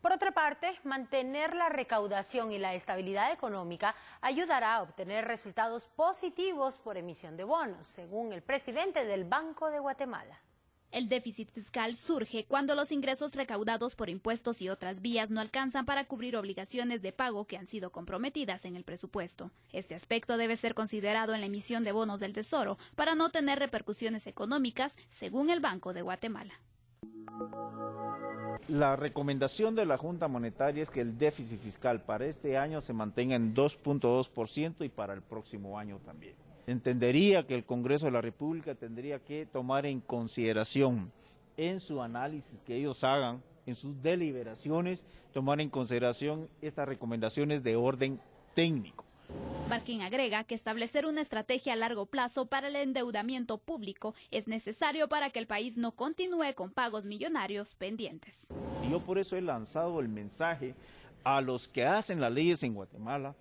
Por otra parte, mantener la recaudación y la estabilidad económica ayudará a obtener resultados positivos por emisión de bonos, según el presidente del Banco de Guatemala. El déficit fiscal surge cuando los ingresos recaudados por impuestos y otras vías no alcanzan para cubrir obligaciones de pago que han sido comprometidas en el presupuesto. Este aspecto debe ser considerado en la emisión de bonos del Tesoro para no tener repercusiones económicas, según el Banco de Guatemala. La recomendación de la Junta Monetaria es que el déficit fiscal para este año se mantenga en 2.2% y para el próximo año también. Entendería que el Congreso de la República tendría que tomar en consideración en su análisis que ellos hagan, en sus deliberaciones, tomar en consideración estas recomendaciones de orden técnico. Barkin agrega que establecer una estrategia a largo plazo para el endeudamiento público es necesario para que el país no continúe con pagos millonarios pendientes. Yo por eso he lanzado el mensaje a los que hacen las leyes en Guatemala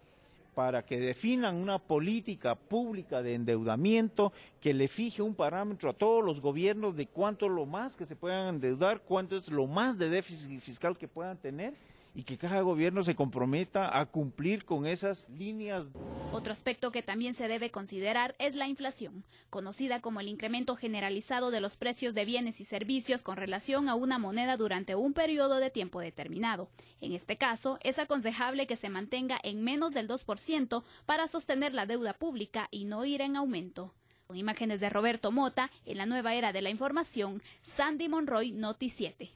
para que definan una política pública de endeudamiento que le fije un parámetro a todos los gobiernos de cuánto lo más que se puedan endeudar, cuánto es lo más de déficit fiscal que puedan tener y que cada gobierno se comprometa a cumplir con esas líneas. Otro aspecto que también se debe considerar es la inflación, conocida como el incremento generalizado de los precios de bienes y servicios con relación a una moneda durante un periodo de tiempo determinado. En este caso, es aconsejable que se mantenga en menos del 2% para sostener la deuda pública y no ir en aumento. Con imágenes de Roberto Mota, en la nueva era de la información, Sandy Monroy, Noti 7.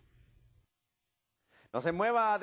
No se mueva.